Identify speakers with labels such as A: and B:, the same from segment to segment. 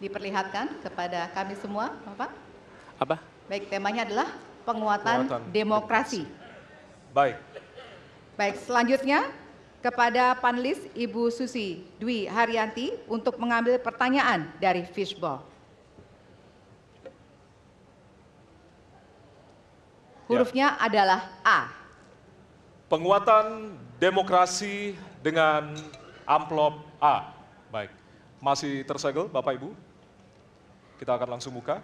A: diperlihatkan kepada kami semua, Bapak. Apa? Baik, temanya adalah penguatan, penguatan. demokrasi. Baik. Baik, selanjutnya kepada panelis Ibu Susi Dwi Haryanti untuk mengambil pertanyaan dari Fishball. Ya. Hurufnya ya. adalah A.
B: Penguatan demokrasi dengan amplop A. Baik. Masih tersegel Bapak Ibu? Kita akan langsung buka.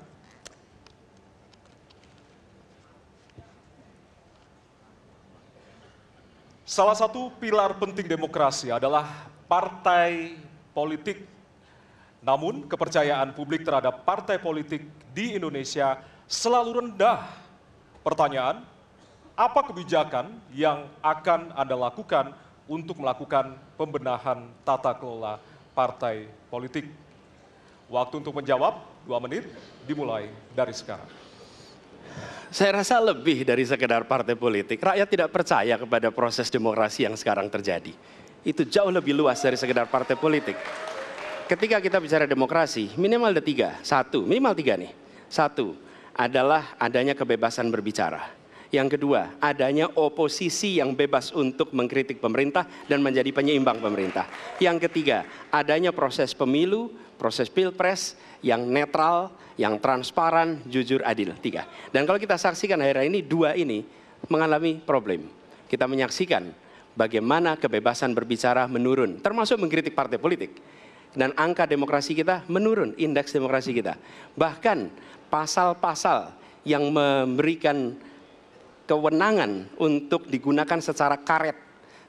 B: Salah satu pilar penting demokrasi adalah partai politik. Namun kepercayaan publik terhadap partai politik di Indonesia selalu rendah. Pertanyaan, apa kebijakan yang akan Anda lakukan untuk melakukan pembenahan tata kelola partai politik? Waktu untuk menjawab dua menit dimulai dari sekarang.
C: Saya rasa lebih dari sekedar partai politik. Rakyat tidak percaya kepada proses demokrasi yang sekarang terjadi. Itu jauh lebih luas dari sekedar partai politik. Ketika kita bicara demokrasi, minimal ada tiga. Satu, minimal tiga nih. Satu, adalah adanya kebebasan berbicara yang kedua, adanya oposisi yang bebas untuk mengkritik pemerintah dan menjadi penyeimbang pemerintah. Yang ketiga, adanya proses pemilu, proses pilpres yang netral, yang transparan, jujur, adil. Tiga. Dan kalau kita saksikan akhirnya ini, dua ini mengalami problem. Kita menyaksikan bagaimana kebebasan berbicara menurun, termasuk mengkritik partai politik. Dan angka demokrasi kita menurun, indeks demokrasi kita. Bahkan pasal-pasal yang memberikan kewenangan untuk digunakan secara karet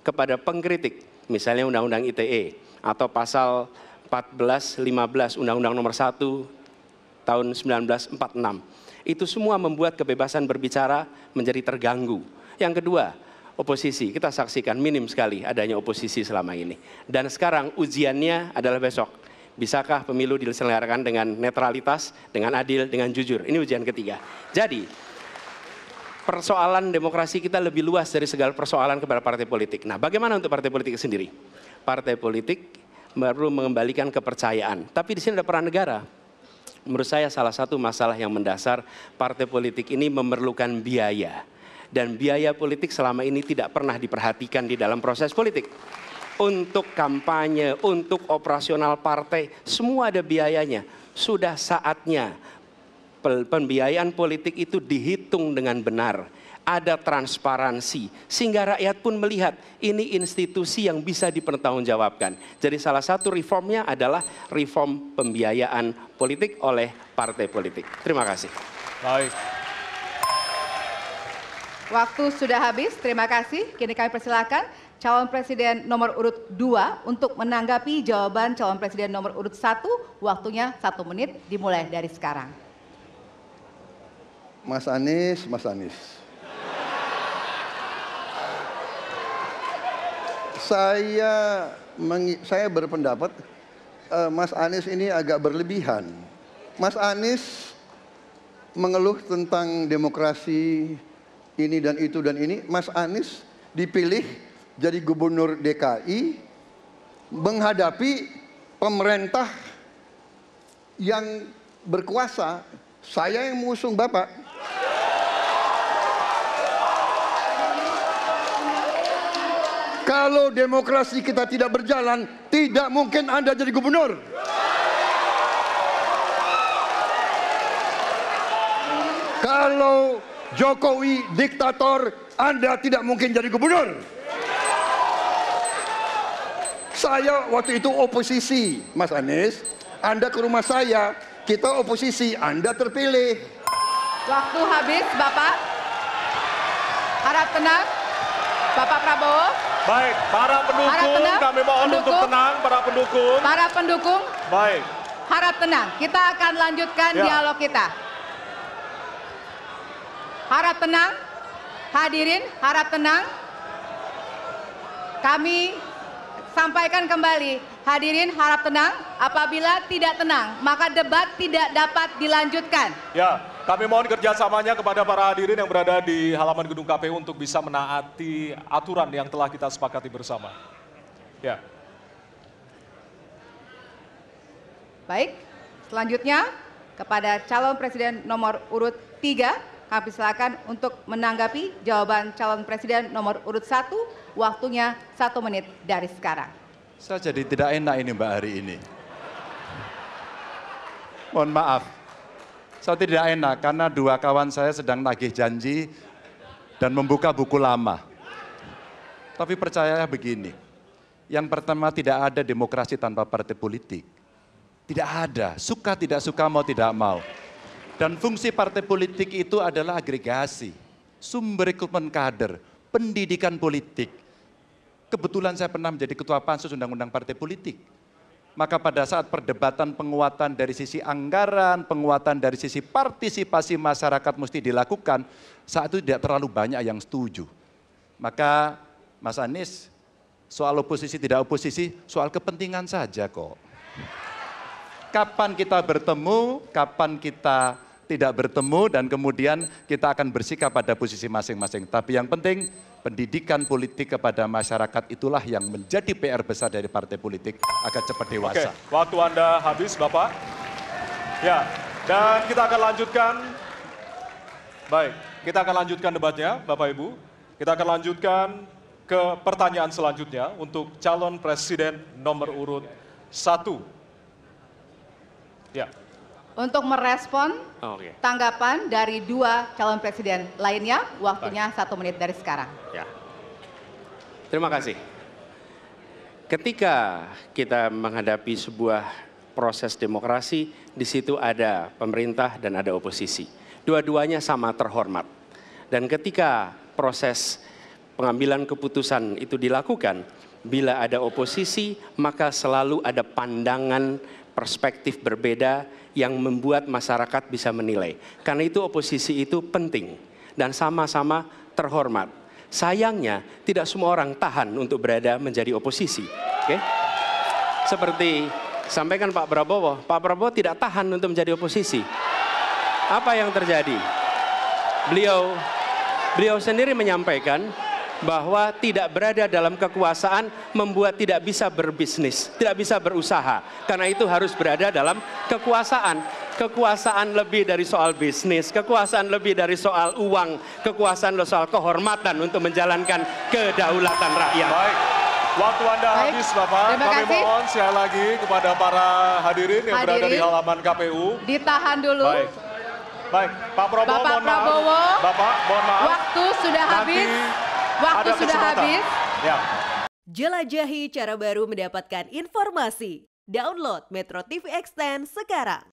C: kepada pengkritik, misalnya Undang-Undang ITE atau pasal 14, 15 Undang-Undang nomor 1 tahun 1946. Itu semua membuat kebebasan berbicara menjadi terganggu. Yang kedua, oposisi. Kita saksikan minim sekali adanya oposisi selama ini. Dan sekarang ujiannya adalah besok. Bisakah pemilu diselenggarakan dengan netralitas, dengan adil, dengan jujur? Ini ujian ketiga. Jadi, persoalan demokrasi kita lebih luas dari segala persoalan kepada partai politik. Nah, bagaimana untuk partai politik sendiri? Partai politik perlu mengembalikan kepercayaan. Tapi di sini ada peran negara. Menurut saya salah satu masalah yang mendasar partai politik ini memerlukan biaya. Dan biaya politik selama ini tidak pernah diperhatikan di dalam proses politik. Untuk kampanye, untuk operasional partai, semua ada biayanya. Sudah saatnya pembiayaan politik itu dihitung dengan benar. Ada transparansi, sehingga rakyat pun melihat ini institusi yang bisa dipertanggungjawabkan. Jadi salah satu reformnya adalah reform pembiayaan politik oleh partai politik. Terima kasih.
B: Baik.
A: Waktu sudah habis, terima kasih. Kini kami persilakan calon presiden nomor urut 2 untuk menanggapi jawaban calon presiden nomor urut 1. Waktunya satu menit dimulai dari sekarang.
D: Mas Anies, Mas Anies. saya saya berpendapat uh, Mas Anies ini agak berlebihan. Mas Anies mengeluh tentang demokrasi ini dan itu dan ini. Mas Anies dipilih jadi gubernur DKI menghadapi pemerintah yang berkuasa saya yang mengusung Bapak. Kalau demokrasi kita tidak berjalan, tidak mungkin Anda jadi gubernur. Kalau Jokowi diktator, Anda tidak mungkin jadi gubernur. Saya waktu itu oposisi, Mas Anies. Anda ke rumah saya, kita oposisi, Anda terpilih.
A: Waktu habis, Bapak. Harap tenang. Bapak Prabowo.
B: Baik, para pendukung harap tenang. kami mohon pendukung. untuk tenang para pendukung.
A: Para pendukung. Baik. Harap tenang. Kita akan lanjutkan ya. dialog kita. Harap tenang. Hadirin, harap tenang. Kami sampaikan kembali Hadirin harap tenang, apabila tidak tenang maka debat tidak dapat dilanjutkan.
B: Ya, kami mohon kerjasamanya kepada para hadirin yang berada di halaman gedung KPU untuk bisa menaati aturan yang telah kita sepakati bersama. Ya.
A: Baik, selanjutnya kepada calon presiden nomor urut 3, kami silakan untuk menanggapi jawaban calon presiden nomor urut 1, waktunya satu menit dari sekarang.
D: Saya jadi tidak enak ini Mbak hari ini. Mohon maaf. Saya tidak enak karena dua kawan saya sedang nagih janji dan membuka buku lama. Tapi percayalah begini, yang pertama tidak ada demokrasi tanpa partai politik. Tidak ada, suka tidak suka, mau tidak mau. Dan fungsi partai politik itu adalah agregasi, sumber rekrutmen kader, pendidikan politik, Kebetulan saya pernah menjadi ketua pansus undang-undang partai politik. Maka pada saat perdebatan penguatan dari sisi anggaran, penguatan dari sisi partisipasi masyarakat mesti dilakukan, saat itu tidak terlalu banyak yang setuju. Maka Mas Anies, soal oposisi tidak oposisi, soal kepentingan saja kok. Kapan kita bertemu, kapan kita tidak bertemu dan kemudian kita akan bersikap pada posisi masing-masing. Tapi yang penting pendidikan politik kepada masyarakat itulah yang menjadi PR besar dari partai politik agar cepat dewasa.
B: Oke, waktu Anda habis Bapak. Ya, dan kita akan lanjutkan. Baik, kita akan lanjutkan debatnya Bapak Ibu. Kita akan lanjutkan ke pertanyaan selanjutnya untuk calon presiden nomor urut satu.
A: Ya untuk merespon oh, okay. tanggapan dari dua calon presiden lainnya. Waktunya satu menit dari sekarang. Ya.
C: Terima kasih. Ketika kita menghadapi sebuah proses demokrasi, di situ ada pemerintah dan ada oposisi. Dua-duanya sama terhormat. Dan ketika proses pengambilan keputusan itu dilakukan, bila ada oposisi, maka selalu ada pandangan perspektif berbeda yang membuat masyarakat bisa menilai. Karena itu oposisi itu penting dan sama-sama terhormat. Sayangnya tidak semua orang tahan untuk berada menjadi oposisi. Okay? Seperti sampaikan Pak Prabowo, Pak Prabowo tidak tahan untuk menjadi oposisi. Apa yang terjadi? Beliau beliau sendiri menyampaikan bahwa tidak berada dalam kekuasaan membuat tidak bisa berbisnis, tidak bisa berusaha. Karena itu harus berada dalam kekuasaan. Kekuasaan lebih dari soal bisnis, kekuasaan lebih dari soal uang, kekuasaan soal kehormatan untuk menjalankan kedaulatan
B: rakyat. Baik. Waktu Anda Baik. habis, Bapak. Terima Kami kasih. mohon sekali lagi kepada para hadirin yang hadirin. berada di halaman KPU.
A: Ditahan dulu. Baik. Baik, Pak Prabowo, Bapak mohon Prabowo, maaf.
B: Bapak, mohon maaf.
A: Waktu sudah Nanti habis. Waktu ada sudah habis. Ya. Jelajahi cara baru mendapatkan informasi. Download
D: Metro TV Extend sekarang.